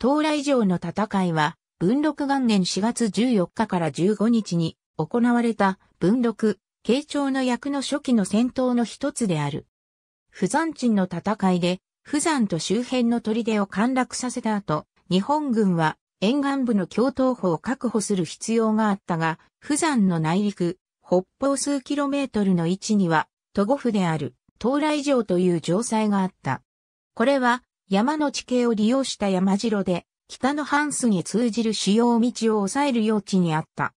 東来城の戦いは、文禄元年4月14日から15日に行われた文禄、慶長の役の初期の戦闘の一つである。不山鎮の戦いで、不山と周辺の砦を陥落させた後、日本軍は沿岸部の共闘法を確保する必要があったが、不山の内陸、北方数キロメートルの位置には、都護府である東来城という城塞があった。これは山の地形を利用した山城で、北のハンスに通じる主要道を抑える用地にあった。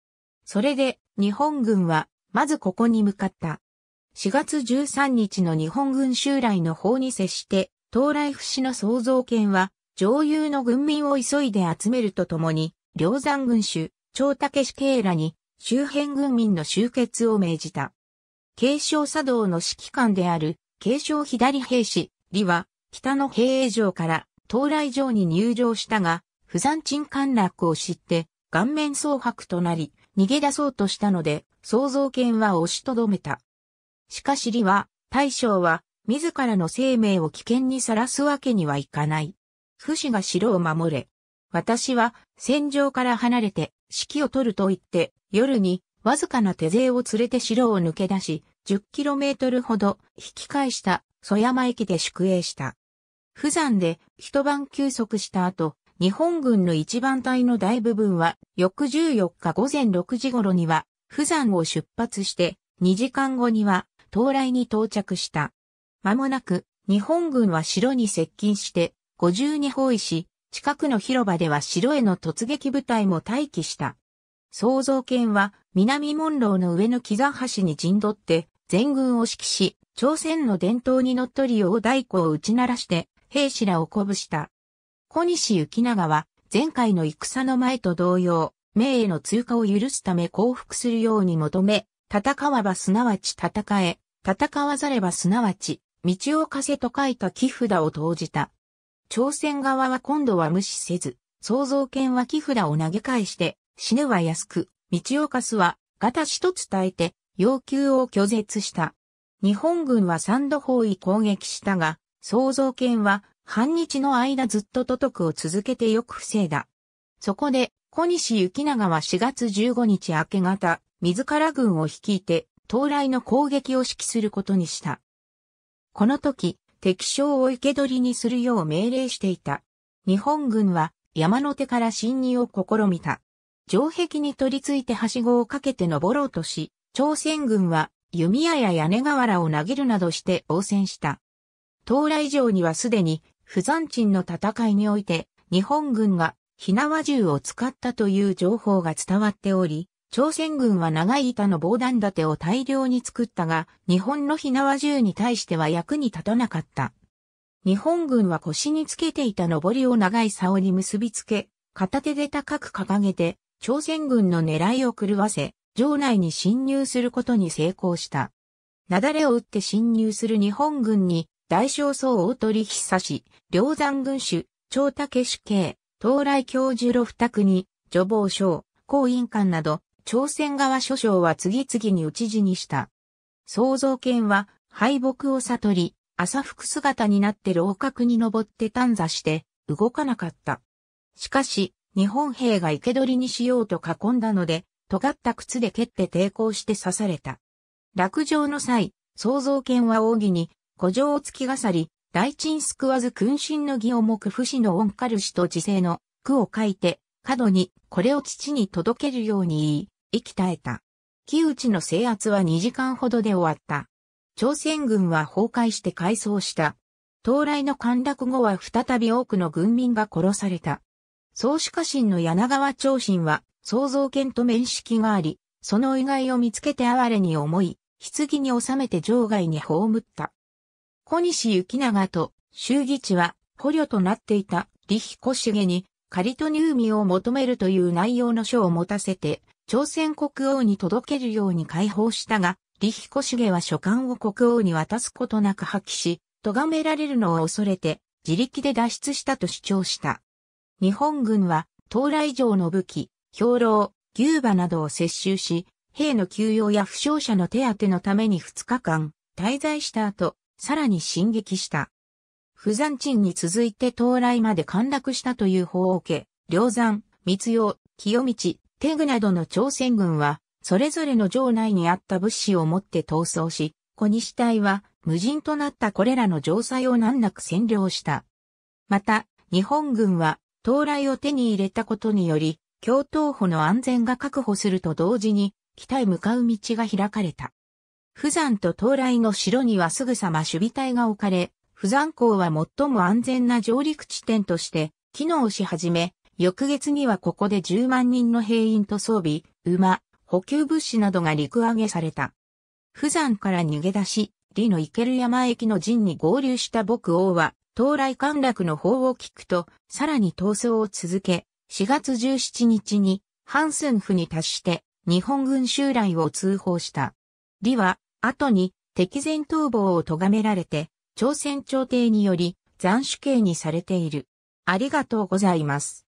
それで、日本軍は、まずここに向かった。4月13日の日本軍襲来の法に接して、東来不死の創造権は、上流の軍民を急いで集めるとともに、梁山軍主、長武氏刑らに、周辺軍民の集結を命じた。継承作動の指揮官である、継承左兵士、李は、北の平営城から東来城に入城したが、不山鎮陥落を知って、顔面蒼白となり、逃げ出そうとしたので、創造権は押しとどめた。しかし李は、大将は、自らの生命を危険にさらすわけにはいかない。不死が城を守れ。私は戦場から離れて指揮を取ると言って夜にわずかな手勢を連れて城を抜け出し 10km ほど引き返した蘇山駅で宿営した。富山で一晩休息した後、日本軍の一番隊の大部分は翌14日午前6時頃には富山を出発して2時間後には到来に到着した。間もなく日本軍は城に接近して五重に包囲し、近くの広場では城への突撃部隊も待機した。創造犬は南門楼の上の木座橋に陣取って全軍を指揮し、朝鮮の伝統にのっとり大太鼓を打ち鳴らして、兵士らを鼓舞した。小西行長は、前回の戦の前と同様、名への通過を許すため降伏するように求め、戦わばすなわち戦え、戦わざればすなわち、道を風と書いた木札を投じた。朝鮮側は今度は無視せず、創造権は木札を投げ返して、死ぬは安く、道を稼すは、ガタシと伝えて、要求を拒絶した。日本軍は三度包囲攻撃したが、創造権は反日の間ずっと届くを続けてよく防いだ。そこで、小西行長は4月15日明け方、自ら軍を率いて、到来の攻撃を指揮することにした。この時、敵将を生け捕りにするよう命令していた。日本軍は山の手から侵入を試みた。城壁に取り付いてはしごをかけて登ろうとし、朝鮮軍は弓矢や屋根瓦を投げるなどして応戦した。到来城にはすでに、不山鎮の戦いにおいて、日本軍が、火縄銃を使ったという情報が伝わっており、朝鮮軍は長い板の防弾盾を大量に作ったが、日本の火縄銃に対しては役に立たなかった。日本軍は腰につけていた上りを長い竿に結びつけ、片手で高く掲げて、朝鮮軍の狙いを狂わせ、城内に侵入することに成功した。雪崩を打って侵入する日本軍に、大将総大鳥久し、梁山軍主、長武主慶、東来教授呂二に、女房将、公院官など、朝鮮側諸将は次々に討ち死にした。創造権は敗北を悟り、朝服姿になって楼閣に登って探査して動かなかった。しかし、日本兵が生け捕りにしようと囲んだので、尖った靴で蹴って抵抗して刺された。落城の際、創造権は奥義に、古城を突きがさり、大鎮救わず君臣の義を目不死の恩かるしと自世の句を書いて、角にこれを父に届けるように言い、息絶えた。木内の制圧は2時間ほどで終わった。朝鮮軍は崩壊して改装した。到来の陥落後は再び多くの軍民が殺された。宗主家臣の柳川長信は創造犬と面識があり、その意外を見つけて哀れに思い、棺に収めて場外に葬った。小西行長と衆議地は捕虜となっていた李彦茂にカリトニウを求めるという内容の書を持たせて、朝鮮国王に届けるように解放したが、李彦茂は書簡を国王に渡すことなく破棄し、咎められるのを恐れて、自力で脱出したと主張した。日本軍は、到来城の武器、兵糧、牛馬などを接収し、兵の休養や負傷者の手当のために2日間滞在した後、さらに進撃した。不山鎮に続いて到来まで陥落したという法を受け、梁山、密用、清道、テグなどの朝鮮軍は、それぞれの城内にあった物資を持って逃走し、小西隊は無人となったこれらの城塞を難なく占領した。また、日本軍は、到来を手に入れたことにより、共闘歩の安全が確保すると同時に、北へ向かう道が開かれた。富山と到来の城にはすぐさま守備隊が置かれ、富山港は最も安全な上陸地点として、機能し始め、翌月にはここで10万人の兵員と装備、馬、補給物資などが陸揚げされた。富山から逃げ出し、李の池る山駅の陣に合流した牧王は、到来陥落の方を聞くと、さらに逃走を続け、4月17日にハンスンフに達して日本軍襲来を通報した。李は後に敵前逃亡を咎められて朝鮮朝廷により斬首刑にされている。ありがとうございます。